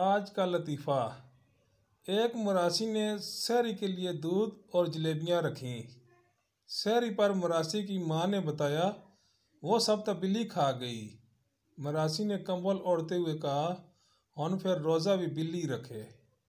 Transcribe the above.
आज का लतीफ़ा एक मुरासी ने शहरी के लिए दूध और जलेबियाँ रखीं शहरी पर मुरासी की माँ ने बताया वो सब तब खा गई मरासी ने कंबल ओढ़ते हुए कहा हन फिर रोज़ा भी बिल्ली रखे